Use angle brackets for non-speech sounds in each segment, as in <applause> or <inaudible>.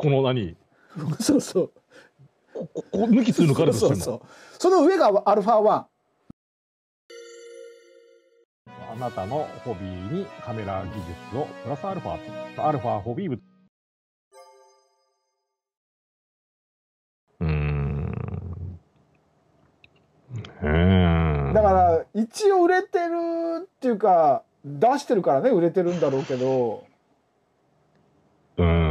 この何 <laughs> そうそうここ抜きするのからそうそうその上がアルファ1あなたのホビーにカメラ技術をプラスアルファアルファホビー部うんだから一応売れてるっていうか出してるからね売れてるんだろうけどうん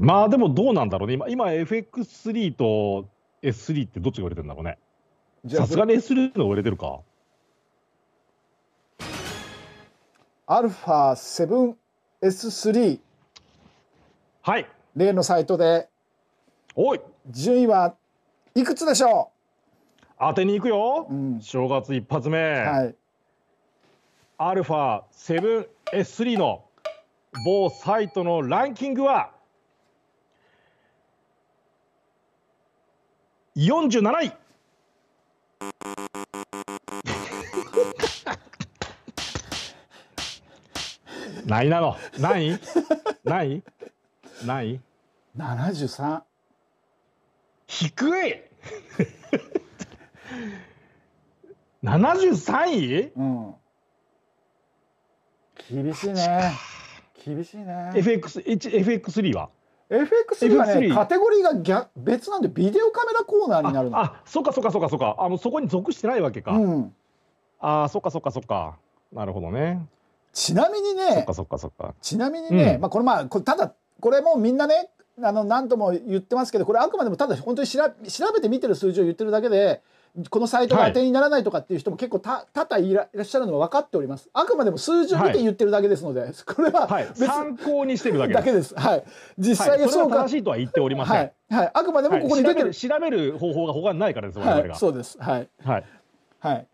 まあでもどうなんだろうね、今、今 FX3 と S3 ってどっちが売れてるんだろうね。さすがに S3 の売れてるか。アルファ 7S3 はい例のサイトでおい順位はいくつでしょう当てにいくよ、うん、正月一発目はいアルファ 7S3 の某サイトのランキングは47位 <laughs> 何なの何何何十三。低い十三位、うん、厳しいね厳しいね FX3 は FX3 はね、カテゴリーが逆別なんで、ビデオカメラコーナーになるの。あそかそっかそっかそか。あのそこに属してないわけか。うん、ああ、そっかそっかそっか。なるほどね。ちなみにね、そっかそっかそっか。ちなみにね、うん、まあこれまあこれただこれもみんなね、あの何度も言ってますけど、これあくまでもただ本当に調べ調べて見てる数字を言ってるだけで、このサイトが当てにならないとかっていう人も結構た多々いらっしゃるのは分かっております。あくまでも数字を見て言ってるだけですので、はい、これは、はい、参考にしてるだけだけです。はい、実際そうか。正しいとは言っておりません。はい、はい、あくまでもここに出てる,、調べる方法が他にないからです。我々そうです。はい。はい。はい。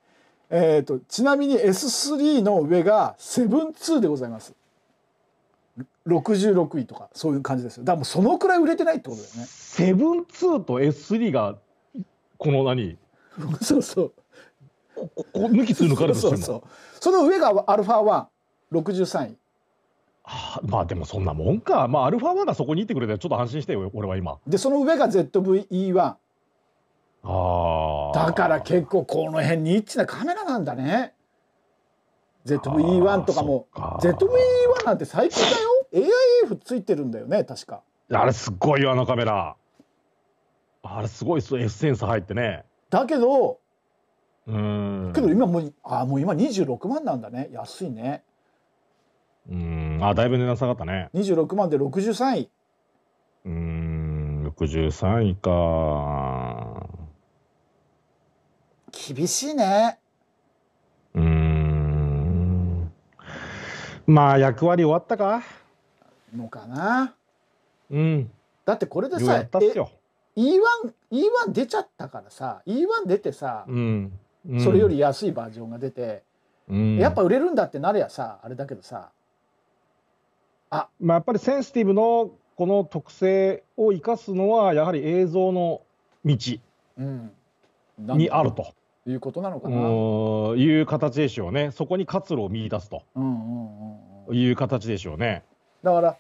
えっ、ー、とちなみに S3 の上が72でございます。66位とかそういう感じですよ。だからもうそのくらい売れてないってことだよね。セブンツーと S3 がこの何 <laughs> そうそうここ抜きするのそうそうその上がアルファ163位はあ、まあでもそんなもんかまあアルファ1がそこにいてくれてちょっと安心してよ俺は今でその上が ZVE1 あだから結構この辺ニッチなカメラなんだね ZVE1 とかも ZVE1 なんて最高だよ AIF ついてるんだよね確かあれすごいよあのカメラあれすごいっすッセンス入ってねだけどうんけど今もうあもう今二十六万なんだね安いねうんあだいぶ値段下がったね二十六万で六十三位うん六十三位か厳しいねうんまあ役割終わったかのかなうんだってこれでさえ E1, E1 出ちゃったからさ E1 出てさ、うんうん、それより安いバージョンが出て、うん、やっぱ売れるんだってなりゃさあれだけどさあ、まあ、やっぱりセンシティブのこの特性を生かすのはやはり映像の道にあると。いうことなのかないう形でしょうねそこに活路を見出すという形でしょうね。だから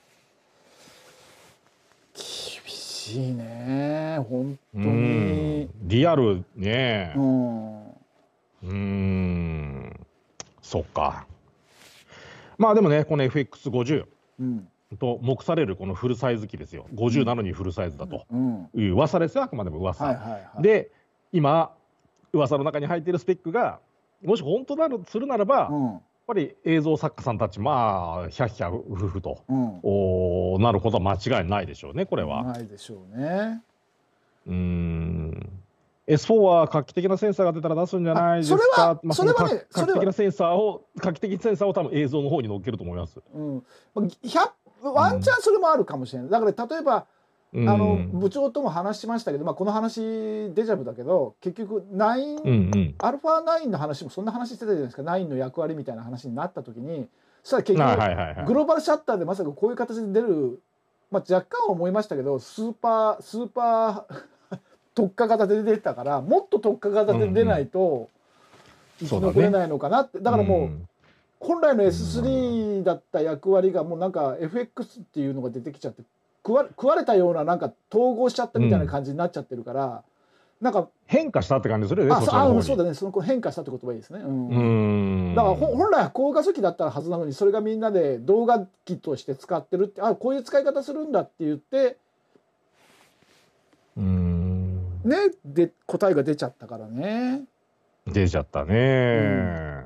しいね本当にリアルねうんそっかまあでもねこの FX50、うん、と目されるこのフルサイズ機ですよ50なのにフルサイズだと、うんう噂ですよあくまでも噂、はいはいはい、で今噂の中に入っているスペックがもし本当なるするならば、うん、ぱり映像作家さんたち、まあ、ひゃひゃうふふと、うん、おなることは間違いないでしょうね、これは。ないでしょうね。うん S4 は画期的なセンサーが出たら出すんじゃないですか。それは、まあ、それはね、画期的なセンサーを、画期的センサーを多分映像の方に乗っけると思います。うん。1ワンチャンそれもあるかもしれない。うん、だから例えば、の部長とも話しましたけど、まあ、この話デジャブだけど結局9、うんうん、アルファ9の話もそんな話してたじゃないですか9の役割みたいな話になった時にそしたら結局グローバルシャッターでまさかこういう形で出る、まあ、若干は思いましたけどスーパースーパー特化型で出てたからもっと特化型で出ないと生き残れないのかなって、うんうん、だからもう。うん本来の S3 だった役割がもうなんか FX っていうのが出てきちゃって食わ食われたようななんか統合しちゃったみたいな感じになっちゃってるから、うん、なんか変化したって感じするよねあそあそうだねその子変化したって言葉いいですねうんうんだからほ本来は高画素機だったらはずなのにそれがみんなで動画機として使ってるってあこういう使い方するんだって言ってうんねで答えが出ちゃったからね出ちゃったね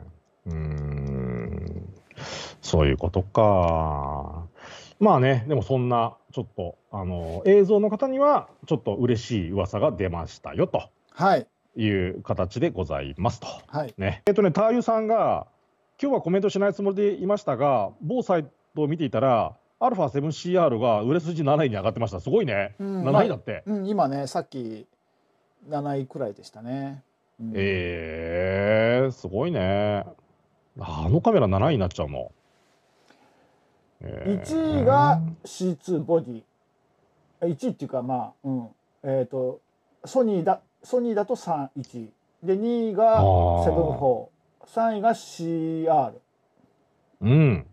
うんそういうことかまあね、でもそんな、ちょっと、あの映像の方には、ちょっと嬉しい噂が出ましたよと。はい。いう形でございますと。はい。ね。えっとね、ターユさんが、今日はコメントしないつもりでいましたが、某サイトを見ていたら、α7CR が売れ筋7位に上がってました。すごいね。うん、7位だって、うん、今ね、さっき7位くらいでしたね。うん、えー、すごいね。あのカメラ7位になっちゃうの。えー、1位が C2 ボディ1位っていうかまあ、うん、えっ、ー、とソニーだソニーだと31で2位が743位が CR、うん、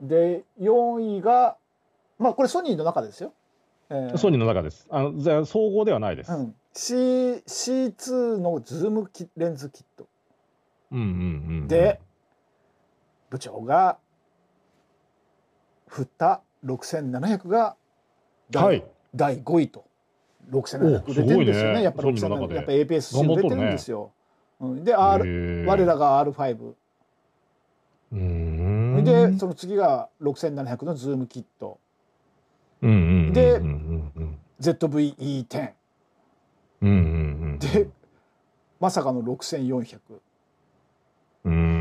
で4位がまあこれソニーの中ですよ、えー、ソニーの中ですあのじゃ総合ではないです、うん、C C2 のズームレンズキット、うんうん、うん、で部長が振った六千七百が第,、はい、第5位と六千七百出てるんですよね、ね、やっぱ6700やっぱ APS-C 売れてるんですよ。ね、うん、で、R、我らが r ァイブでその次が六千七百のズームキット。で ZVE10。でまさかの6400。、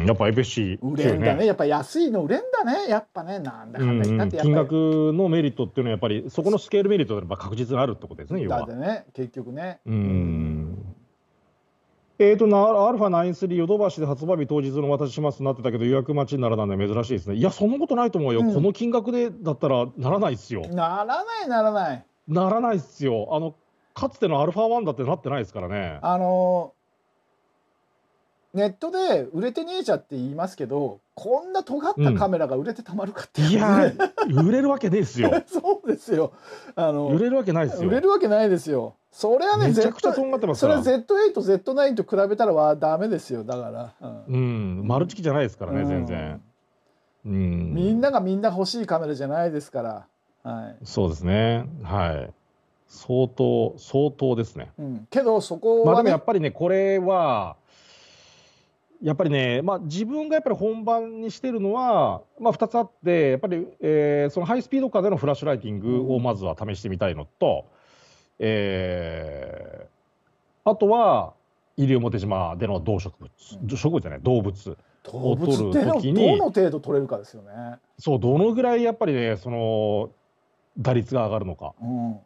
やっぱ FSC、ね、売れんだね、やっぱ安いの売れんだね、やっぱね、なんだかんだ金額のメリットっていうのは、やっぱりそこのスケールメリットで確実にあるってことですね、だってね、結局ね。うんえーと、ァ9 3ヨドバシで発売日当日のお渡ししますとなってたけど予約待ちにならないのは珍しいですねいやそんなことないと思うよ、うん、この金額でだったらならないですよならないならないならないですよあのかつてのアルフワ1だってなってないですからねあのネットで売れてねえじゃって言いますけどこんな尖ったカメラが売れてたまるかって、うん、いや <laughs> 売れるわけですよそうですよあの売れるわけないですよ売れるわけないですよそれはねめちゃくちゃとんがってますからそれは Z8Z9 と比べたらはダメですよだから、うん、うん、マルチ機じゃないですからね、うん、全然、うん、みんながみんな欲しいカメラじゃないですからはいそうですねはい相当相当ですね、うん、けどそこは、ね、まあでもやっぱりねこれはやっぱりね、まあ、自分がやっぱり本番にしてるのは、まあ、2つあって、やっぱり、えー、そのハイスピード下でのフラッシュライティングをまずは試してみたいのと、えー、あとは、西表島での動植物、植物じゃない、動物を取るときに。どの程度取れるかですよね。そう、どのぐらいやっぱりね、その打率が上がるのか。うん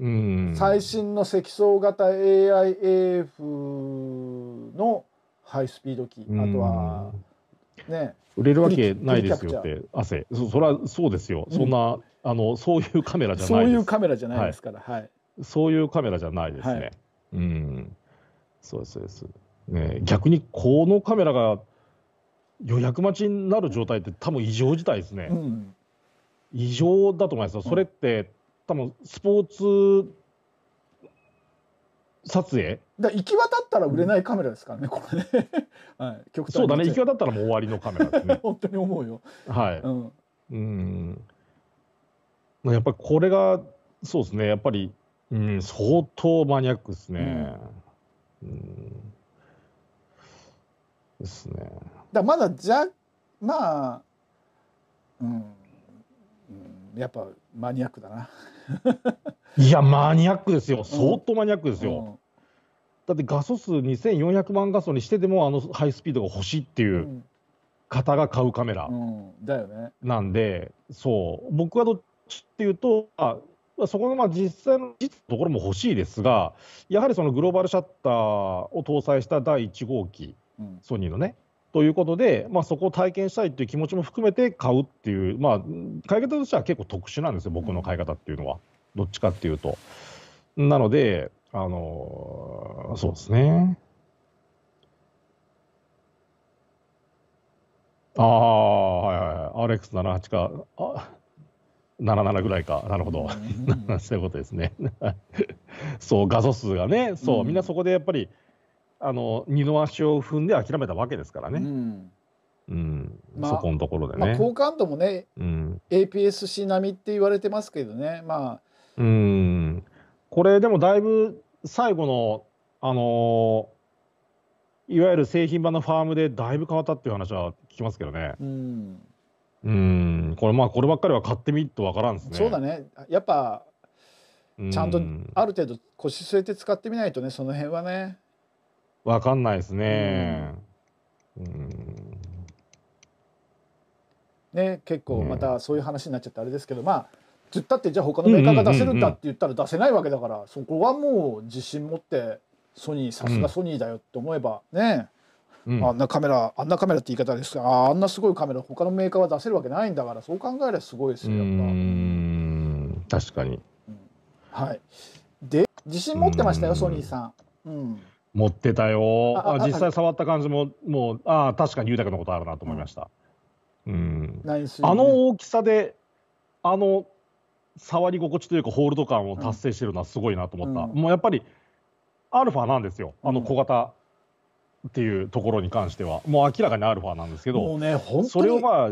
うん、最新の積層型 AIAF のハイスピードー、あとは、ね、売れるわけないですよって、汗、そそれはそうですよ、そんな、うん、あのそういうカメラじゃないそういうカメラじゃないですから、はい、はい、そういうカメラじゃないですね、はい、うん、そうです、そうです、ね、逆にこのカメラが予約待ちになる状態って、多分異常事態ですね、うん、異常だと思いますよ、それって、多分スポーツ撮影だ行き渡ったら売れないカメラですからね、うん、これね、<laughs> はい、極端そうだね行き渡ったらもう終わりのカメラですね <laughs> 本当に思うよはい、うん、うんやっぱりこれがそうですねやっぱり、うん、相当マニアックですね、うん、うん、ですねだまだじゃまあうん、うん、やっぱマニアックだないや、マニアックですよ、相当マニアックですよ。だって画素数2400万画素にしてでもあのハイスピードが欲しいっていう方が買うカメラなんで、そう僕はどっちっていうとあそこのまあ実際の実ところも欲しいですがやはりそのグローバルシャッターを搭載した第1号機、ソニーのねということで、まあ、そこを体験したいっていう気持ちも含めて買うっていう、まあ、買い方としては結構特殊なんですよ僕の買い方っていうのは。うんどっちかっていうと。なので、あのそうですね。ああ、はいはい。アレックス78か、あ77ぐらいか。なるほど。<laughs> そういうことですね。<laughs> そう、画素数がね、そう、うん、みんなそこでやっぱり、あの二の足を踏んで諦めたわけですからね。うんうん、そこのところでね。まあ、好感度もね、うん、APS-C 並みって言われてますけどね、まあ、うん。これでもだいぶ最後の、あのー、いわゆる製品版のファームでだいぶ変わったっていう話は聞きますけどね。うん。うん。これまあこればっかりは買ってみると分からんですね。そうだね。やっぱちゃんとある程度腰据えて使ってみないとねその辺はね。わかんないですね。うん。うんね結構またそういう話になっちゃってあれですけど、まあつったってじゃあ他のメーカーが出せるんだって言ったら出せないわけだから、そこはもう自信持ってソニーさすがソニーだよって思えばね、うん、あんなカメラあんなカメラって言い方ですがああんなすごいカメラ他のメーカーは出せるわけないんだからそう考えればすごいですよやっぱ。確かに、うん、はいで自信持ってましたよソニーさん。うん持ってたよあ実際触った感じももうああ確かに裕太君のことあるなと思いました、うん、うん、あの大きさであの触り心地というか、ホールド感を達成してるのはすごいなと思った、うん、もうやっぱり、アルファなんですよ、あの小型っていうところに関しては、もう明らかにアルファなんですけど、もうね、本当それをまあ、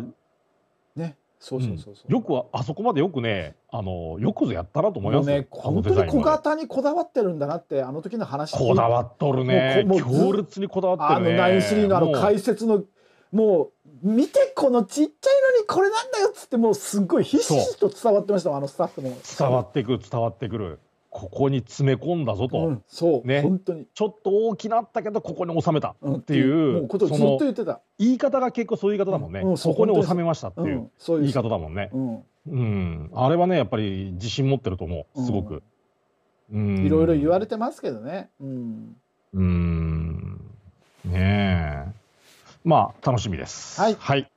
ね、そうそうそうそう、うん、よくあそこまでよくねあのよくぞやったなと思いますね本当に小型にこだわってるんだなってあの時の話こだわっとるねもう強烈にこだわってるねあの93のあの解説のもう見てこのちっちゃいのにこれなんだよっつってもうすっごいひしひしと伝わってましたあのスタッフも伝わってくる伝わってくるここに詰め込んだぞと、うん、そうね本当にちょっと大きなったけどここに収めたっていううん、うことずっと言ってた言い方が結構そういう言い方だもんね、うん、そこに収めましたっていう言い方だもんね、うんあれはねやっぱり自信持ってると思うすごく、うんいろいろ言われてますけどねうんうんねえまあ、楽しみです。はい。はい